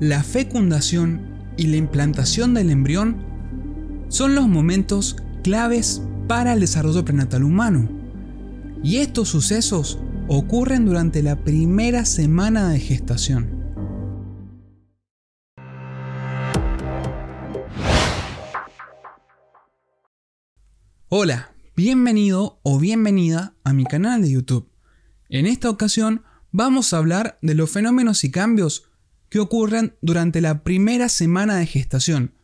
la fecundación y la implantación del embrión son los momentos claves para el desarrollo prenatal humano. Y estos sucesos ocurren durante la primera semana de gestación. Hola, bienvenido o bienvenida a mi canal de YouTube. En esta ocasión vamos a hablar de los fenómenos y cambios que ocurran durante la primera semana de gestación,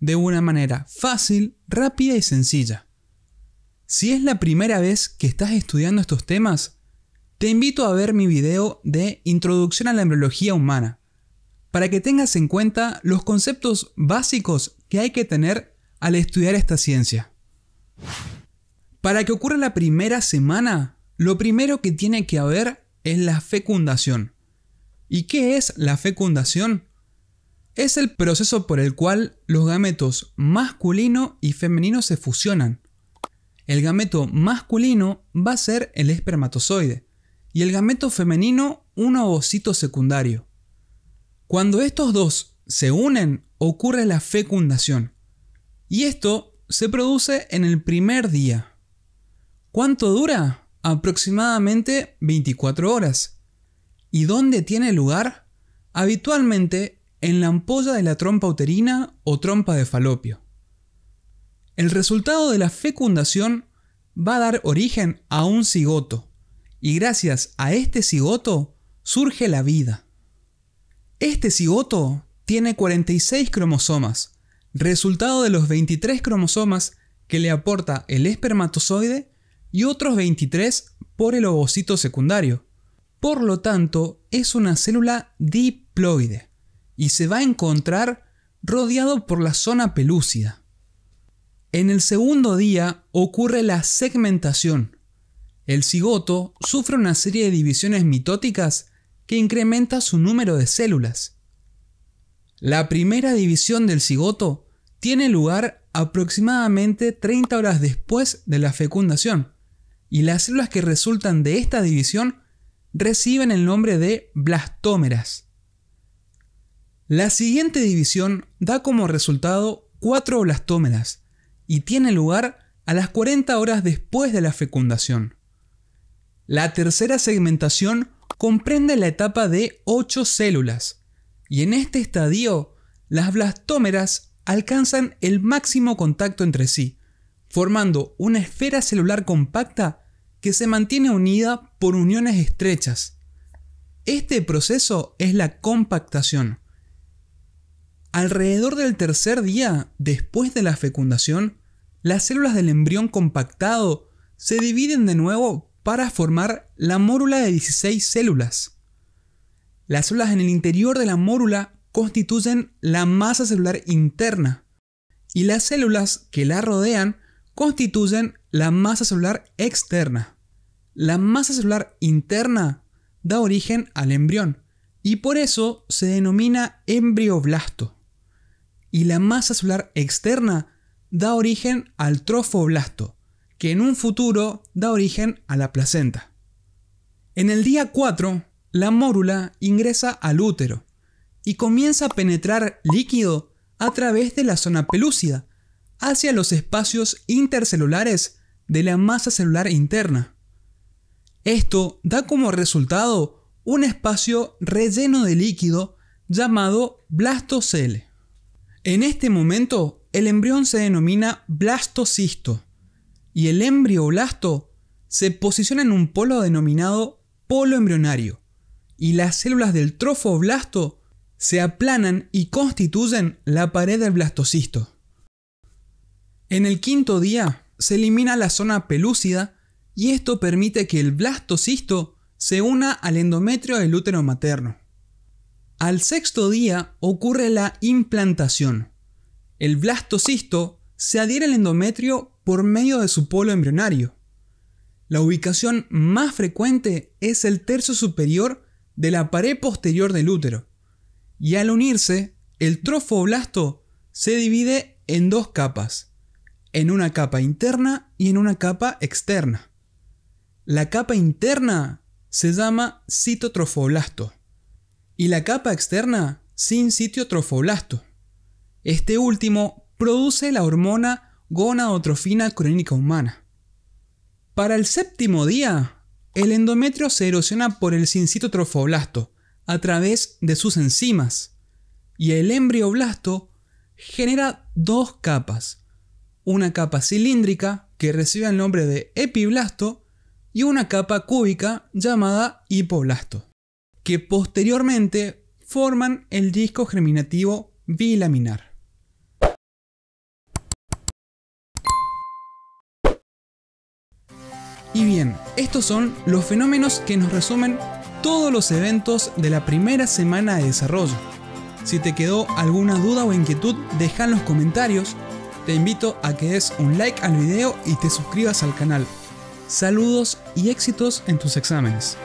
de una manera fácil, rápida y sencilla. Si es la primera vez que estás estudiando estos temas, te invito a ver mi video de Introducción a la Embriología Humana, para que tengas en cuenta los conceptos básicos que hay que tener al estudiar esta ciencia. Para que ocurra la primera semana, lo primero que tiene que haber es la fecundación. ¿Y qué es la fecundación? Es el proceso por el cual los gametos masculino y femenino se fusionan. El gameto masculino va a ser el espermatozoide y el gameto femenino un ovocito secundario. Cuando estos dos se unen ocurre la fecundación y esto se produce en el primer día. ¿Cuánto dura? Aproximadamente 24 horas. ¿Y dónde tiene lugar? Habitualmente en la ampolla de la trompa uterina o trompa de falopio. El resultado de la fecundación va a dar origen a un cigoto, y gracias a este cigoto surge la vida. Este cigoto tiene 46 cromosomas, resultado de los 23 cromosomas que le aporta el espermatozoide y otros 23 por el ovocito secundario. Por lo tanto, es una célula diploide y se va a encontrar rodeado por la zona pelúcida. En el segundo día ocurre la segmentación. El cigoto sufre una serie de divisiones mitóticas que incrementa su número de células. La primera división del cigoto tiene lugar aproximadamente 30 horas después de la fecundación, y las células que resultan de esta división reciben el nombre de blastómeras. La siguiente división da como resultado cuatro blastómeras y tiene lugar a las 40 horas después de la fecundación. La tercera segmentación comprende la etapa de 8 células y en este estadio las blastómeras alcanzan el máximo contacto entre sí, formando una esfera celular compacta que se mantiene unida por uniones estrechas. Este proceso es la compactación. Alrededor del tercer día después de la fecundación, las células del embrión compactado se dividen de nuevo para formar la mórula de 16 células. Las células en el interior de la mórula constituyen la masa celular interna y las células que la rodean constituyen la masa celular externa. La masa celular interna da origen al embrión y por eso se denomina embrioblasto. Y la masa celular externa da origen al trofoblasto, que en un futuro da origen a la placenta. En el día 4, la mórula ingresa al útero y comienza a penetrar líquido a través de la zona pelúcida hacia los espacios intercelulares de la masa celular interna. Esto da como resultado un espacio relleno de líquido llamado blastocele. En este momento, el embrión se denomina blastocisto y el embrioblasto se posiciona en un polo denominado polo embrionario y las células del trofoblasto se aplanan y constituyen la pared del blastocisto. En el quinto día, se elimina la zona pelúcida y esto permite que el blastocisto se una al endometrio del útero materno. Al sexto día ocurre la implantación. El blastocisto se adhiere al endometrio por medio de su polo embrionario. La ubicación más frecuente es el tercio superior de la pared posterior del útero. Y al unirse, el trofoblasto se divide en dos capas, en una capa interna y en una capa externa. La capa interna se llama citotrofoblasto y la capa externa sin Este último produce la hormona gonadotrofina crónica humana. Para el séptimo día, el endometrio se erosiona por el sincitotrofoblasto a través de sus enzimas y el embrioblasto genera dos capas, una capa cilíndrica que recibe el nombre de epiblasto y una capa cúbica llamada hipoblasto, que posteriormente forman el disco germinativo bilaminar. Y bien, estos son los fenómenos que nos resumen todos los eventos de la primera semana de desarrollo. Si te quedó alguna duda o inquietud, deja en los comentarios te invito a que des un like al video y te suscribas al canal. Saludos y éxitos en tus exámenes.